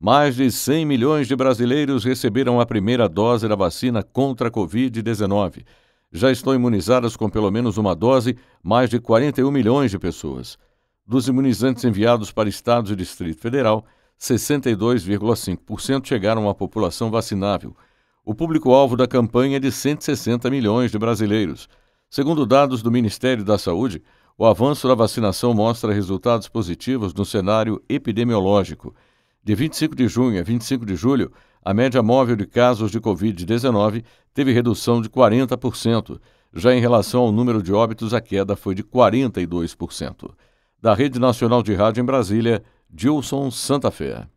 Mais de 100 milhões de brasileiros receberam a primeira dose da vacina contra a Covid-19. Já estão imunizadas com pelo menos uma dose mais de 41 milhões de pessoas. Dos imunizantes enviados para estados e Distrito Federal, 62,5% chegaram à população vacinável. O público-alvo da campanha é de 160 milhões de brasileiros. Segundo dados do Ministério da Saúde, o avanço da vacinação mostra resultados positivos no cenário epidemiológico. De 25 de junho a 25 de julho, a média móvel de casos de Covid-19 teve redução de 40%. Já em relação ao número de óbitos, a queda foi de 42%. Da Rede Nacional de Rádio em Brasília, Dilson Santa Fé.